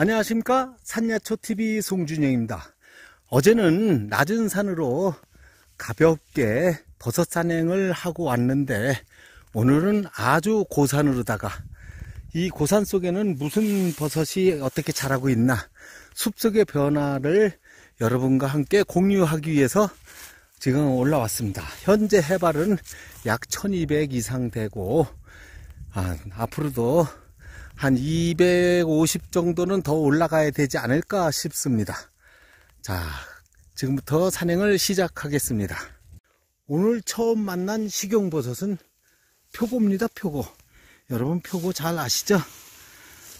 안녕하십니까 산야초TV 송준영입니다 어제는 낮은 산으로 가볍게 버섯 산행을 하고 왔는데 오늘은 아주 고산으로다가 이 고산 속에는 무슨 버섯이 어떻게 자라고 있나 숲속의 변화를 여러분과 함께 공유하기 위해서 지금 올라왔습니다 현재 해발은 약 1200 이상 되고 아, 앞으로도 한250 정도는 더 올라가야 되지 않을까 싶습니다. 자, 지금부터 산행을 시작하겠습니다. 오늘 처음 만난 식용버섯은 표고입니다, 표고. 여러분 표고 잘 아시죠?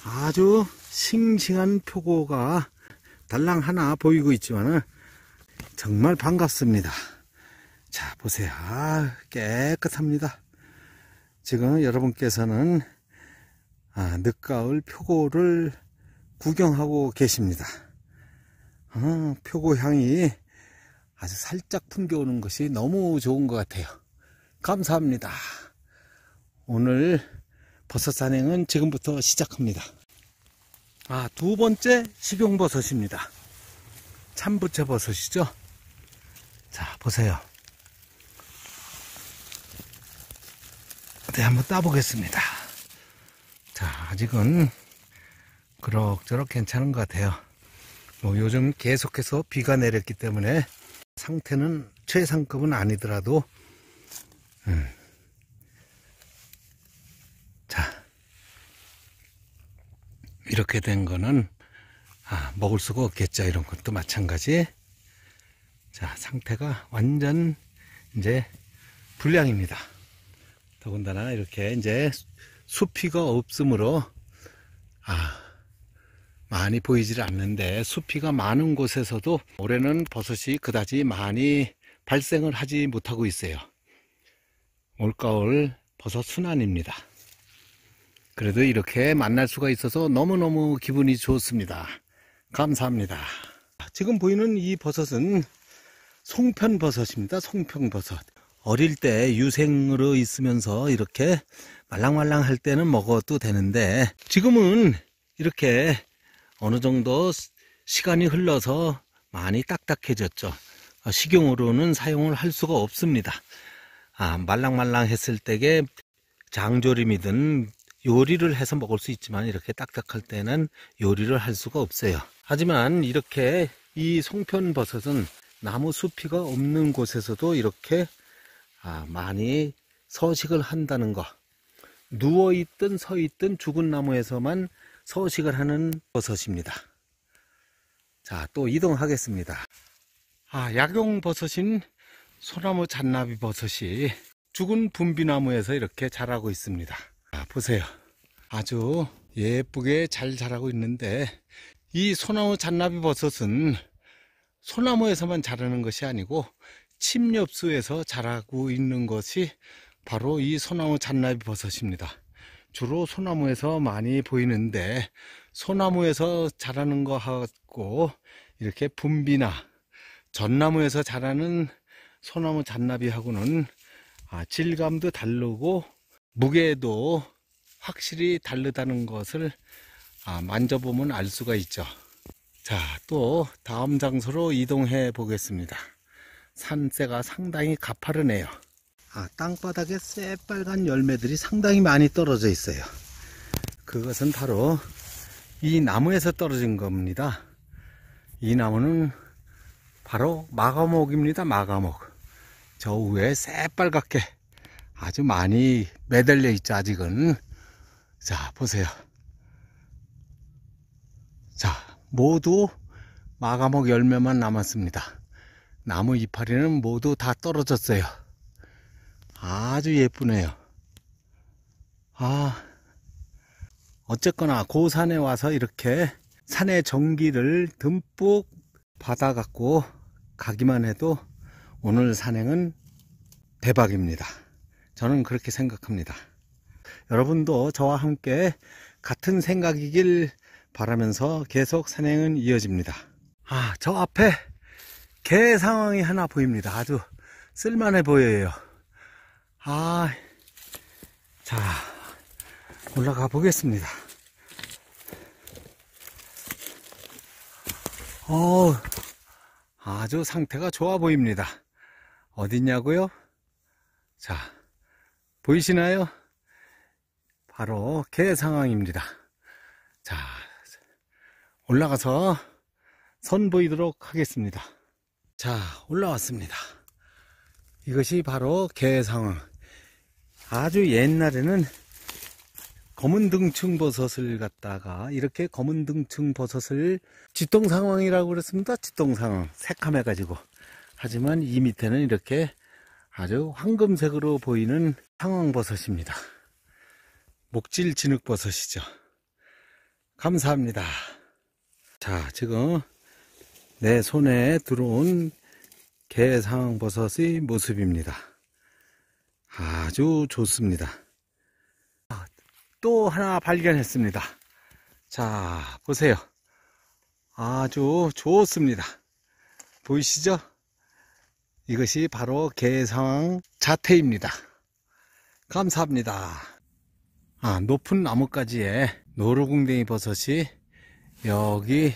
아주 싱싱한 표고가 달랑 하나 보이고 있지만 정말 반갑습니다. 자 보세요. 아, 깨끗합니다. 지금 여러분께서는 아, 늦가을 표고를 구경하고 계십니다. 아, 표고 향이 아주 살짝 풍겨오는 것이 너무 좋은 것 같아요. 감사합니다. 오늘 버섯 산행은 지금부터 시작합니다. 아, 두 번째 식용버섯입니다. 참부채 버섯이죠. 자, 보세요. 네, 한번 따보겠습니다. 자, 아직은 그럭저럭 괜찮은 것 같아요. 뭐 요즘 계속해서 비가 내렸기 때문에 상태는 최상급은 아니더라도 음. 자 이렇게 된 거는 아, 먹을 수가 없겠죠 이런 것도 마찬가지 자 상태가 완전 이제 불량입니다 더군다나 이렇게 이제 수피가 없으므로 아 많이 보이질 않는데 수피가 많은 곳에서도 올해는 버섯이 그다지 많이 발생을 하지 못하고 있어요. 올가을 버섯 순환입니다. 그래도 이렇게 만날 수가 있어서 너무너무 기분이 좋습니다. 감사합니다. 지금 보이는 이 버섯은 송편버섯입니다. 송편버섯. 어릴 때 유생으로 있으면서 이렇게 말랑말랑 할 때는 먹어도 되는데 지금은 이렇게 어느 정도 시간이 흘러서 많이 딱딱해졌죠. 어, 식용으로는 사용을 할 수가 없습니다. 아, 말랑말랑 했을 때에 장조림이든 요리를 해서 먹을 수 있지만 이렇게 딱딱할 때는 요리를 할 수가 없어요. 하지만 이렇게 이 송편버섯은 나무 숲이가 없는 곳에서도 이렇게 아, 많이 서식을 한다는 것. 누워 있든 서 있든 죽은 나무에서만 서식을 하는 버섯입니다. 자, 또 이동하겠습니다. 아, 약용 버섯인 소나무 잣나비 버섯이 죽은 분비나무에서 이렇게 자라고 있습니다. 아, 보세요. 아주 예쁘게 잘 자라고 있는데 이 소나무 잣나비 버섯은 소나무에서만 자라는 것이 아니고 침엽수에서 자라고 있는 것이 바로 이 소나무 잣나비 버섯입니다. 주로 소나무에서 많이 보이는데 소나무에서 자라는 거하고 이렇게 분비나 전나무에서 자라는 소나무 잣나비하고는 아, 질감도 다르고 무게도 확실히 다르다는 것을 아, 만져보면 알 수가 있죠. 자, 또 다음 장소로 이동해 보겠습니다. 산세가 상당히 가파르네요. 아, 땅바닥에 새빨간 열매들이 상당히 많이 떨어져 있어요. 그것은 바로 이 나무에서 떨어진 겁니다. 이 나무는 바로 마가목입니다. 마가목. 저 위에 새빨갛게 아주 많이 매달려 있죠. 아직은. 자, 보세요. 자, 모두 마가목 열매만 남았습니다. 나무 이파리는 모두 다 떨어졌어요. 아주 예쁘네요. 아, 어쨌거나 고산에 와서 이렇게 산의 전기를 듬뿍 받아갖고 가기만 해도 오늘 산행은 대박입니다. 저는 그렇게 생각합니다. 여러분도 저와 함께 같은 생각이길 바라면서 계속 산행은 이어집니다. 아, 저 앞에 개 상황이 하나 보입니다. 아주 쓸만해 보여요. 아, 자, 올라가 보겠습니다. 어, 아주 상태가 좋아 보입니다. 어디냐고요? 자, 보이시나요? 바로 개 상황입니다. 자, 올라가서 선 보이도록 하겠습니다. 자, 올라왔습니다. 이것이 바로 개상황. 아주 옛날에는 검은 등층 버섯을 갖다가 이렇게 검은 등층 버섯을 지똥 상황이라고 그랬습니다. 지똥 상황. 새카매 가지고. 하지만 이 밑에는 이렇게 아주 황금색으로 보이는 상황 버섯입니다. 목질 진흙 버섯이죠. 감사합니다. 자, 지금 내 손에 들어온 개상버섯의 모습입니다. 아주 좋습니다. 아, 또 하나 발견했습니다. 자, 보세요. 아주 좋습니다. 보이시죠? 이것이 바로 개상 자태입니다. 감사합니다. 아, 높은 나뭇가지에 노루궁뎅이 버섯이 여기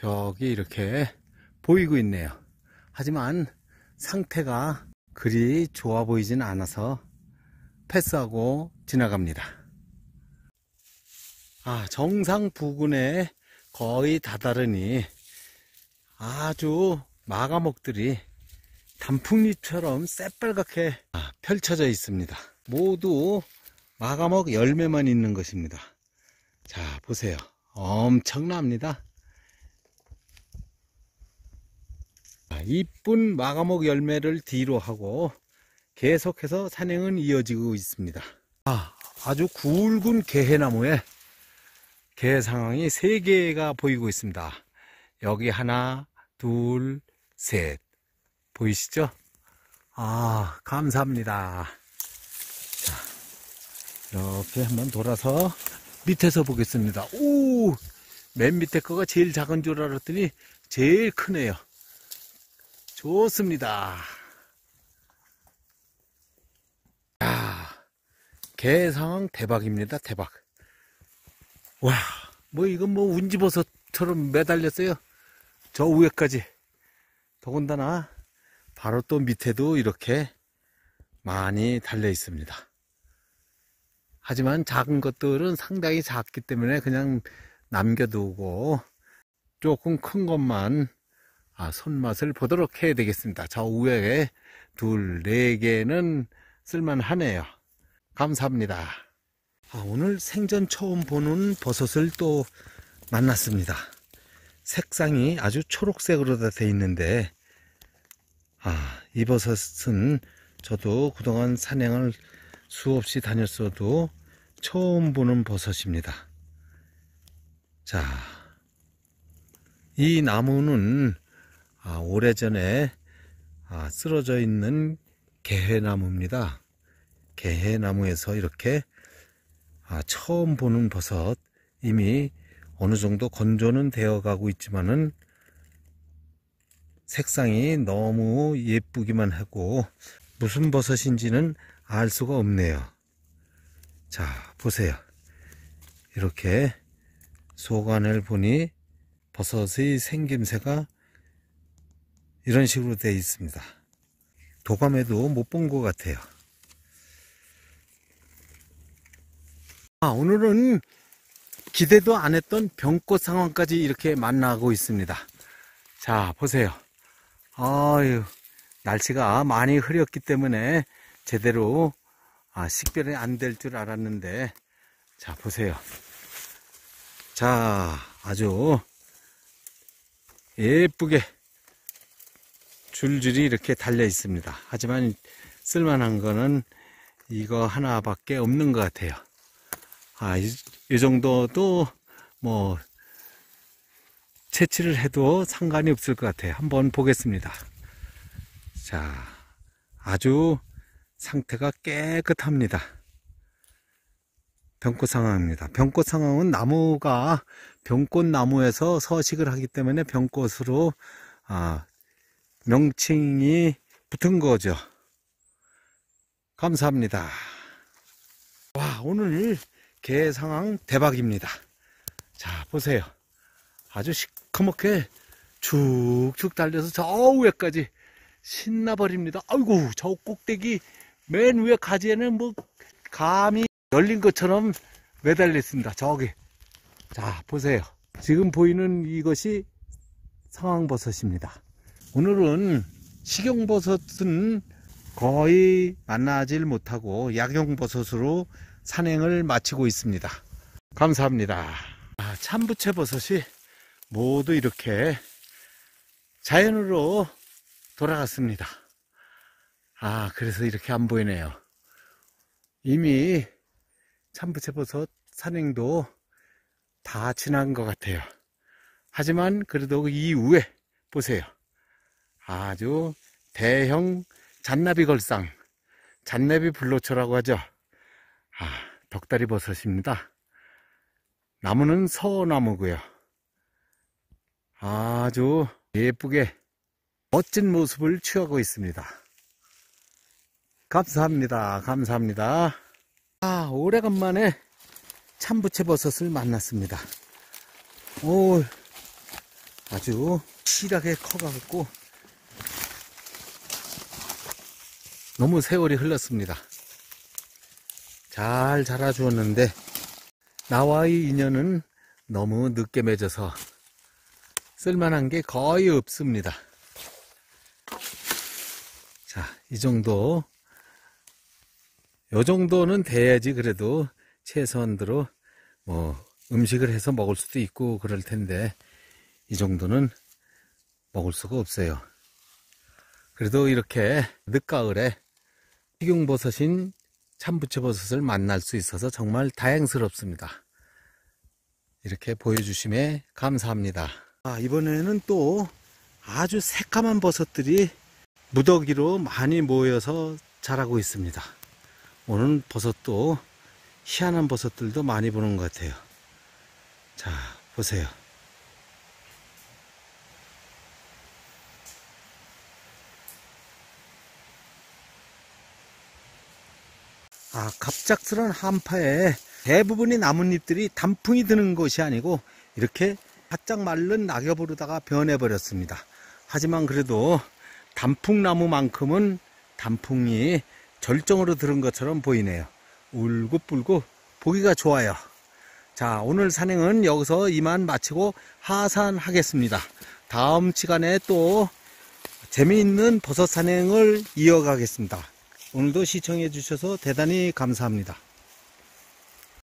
저기 이렇게 보이고 있네요 하지만 상태가 그리 좋아 보이진 않아서 패스하고 지나갑니다 아 정상 부근에 거의 다다르니 아주 마가목들이 단풍잎처럼 새빨갛게 펼쳐져 있습니다 모두 마가목 열매만 있는 것입니다 자 보세요 엄청납니다 이쁜 마감옥 열매를 뒤로 하고 계속해서 산행은 이어지고 있습니다. 아, 아주 굵은 개해나무에 개 상황이 3개가 보이고 있습니다. 여기 하나, 둘, 셋. 보이시죠? 아, 감사합니다. 자, 이렇게 한번 돌아서 밑에서 보겠습니다. 오! 맨 밑에 거가 제일 작은 줄 알았더니 제일 크네요. 좋습니다. 야, 개 상황 대박입니다. 대박. 와, 뭐 이건 뭐운지버섯처럼 매달렸어요. 저 위에까지. 더군다나 바로 또 밑에도 이렇게 많이 달려 있습니다. 하지만 작은 것들은 상당히 작기 때문에 그냥 남겨두고 조금 큰 것만 아, 손맛을 보도록 해야 되겠습니다. 좌우에 둘, 네 개는 쓸만하네요. 감사합니다. 아, 오늘 생전 처음 보는 버섯을 또 만났습니다. 색상이 아주 초록색으로 되어 있는데 아, 이 버섯은 저도 그동안 산행을 수없이 다녔어도 처음 보는 버섯입니다. 자, 이 나무는 아, 오래전에 아, 쓰러져 있는 개해나무입니다개해나무에서 이렇게 아, 처음 보는 버섯 이미 어느 정도 건조는 되어 가고 있지만은 색상이 너무 예쁘기만 하고 무슨 버섯인지는 알 수가 없네요. 자, 보세요. 이렇게 소관을 보니 버섯의 생김새가 이런 식으로 되어 있습니다. 도감에도 못 본 것 같아요. 아, 오늘은 기대도 안 했던 병꽃 상황까지 이렇게 만나고 있습니다. 자, 보세요. 아유, 날씨가 많이 흐렸기 때문에 제대로 아, 식별이 안 될 줄 알았는데, 자, 보세요. 자, 아주 예쁘게 줄줄이 이렇게 달려 있습니다. 하지만 쓸만한 거는 이거 하나밖에 없는 것 같아요. 아, 이, 이 정도도 뭐 채취를 해도 상관이 없을 것 같아요. 한번 보겠습니다. 자, 아주 상태가 깨끗합니다. 병꽃 상황입니다. 병꽃 상황은 나무가 병꽃 나무에서 서식을 하기 때문에 병꽃으로 아, 명칭이 붙은 거죠. 감사합니다. 와, 오늘 개 상황 대박입니다. 자, 보세요. 아주 시커멓게 쭉쭉 달려서 저 위에까지 신나버립니다. 아이고, 저 꼭대기 맨 위에 가지에는 뭐 감이 열린 것처럼 매달려 있습니다. 저기. 자, 보세요. 지금 보이는 이것이 상황버섯입니다. 오늘은 식용버섯은 거의 만나질 못하고 약용버섯으로 산행을 마치고 있습니다. 감사합니다. 아, 참부채 버섯이 모두 이렇게 자연으로 돌아갔습니다. 아, 그래서 이렇게 안 보이네요. 이미 참부채 버섯 산행도 다 지난 것 같아요. 하지만 그래도 이후에 보세요. 아주 대형 잔나비 걸상, 잔나비 블로초라고 하죠. 아, 덕다리 버섯입니다. 나무는 서나무고요. 아주 예쁘게 멋진 모습을 취하고 있습니다. 감사합니다. 감사합니다. 아, 오래간만에 참부채 버섯을 만났습니다. 오, 아주 실하게 커가고 너무 세월이 흘렀습니다. 잘 자라주었는데 나와의 인연은 너무 늦게 맺어서 쓸만한 게 거의 없습니다. 자, 이 정도 요 정도는 돼야지 그래도 최소한대로 뭐 음식을 해서 먹을 수도 있고 그럴 텐데 이 정도는 먹을 수가 없어요. 그래도 이렇게 늦가을에 식용버섯인 참부채버섯을 만날 수 있어서 정말 다행스럽습니다. 이렇게 보여주심에 감사합니다. 아, 이번에는 또 아주 새까만 버섯들이 무더기로 많이 모여서 자라고 있습니다. 오늘 버섯도 희한한 버섯들도 많이 보는 것 같아요. 자, 보세요. 갑작스런 한파에 대부분의 나뭇잎들이 단풍이 드는 것이 아니고 이렇게 바짝 말른 낙엽으로다가 변해버렸습니다. 하지만 그래도 단풍나무만큼은 단풍이 절정으로 들은 것처럼 보이네요. 울긋불긋 보기가 좋아요. 자 오늘 산행은 여기서 이만 마치고 하산하겠습니다. 다음 시간에 또 재미있는 버섯 산행을 이어가겠습니다. 오늘도 시청해 주셔서 대단히 감사합니다.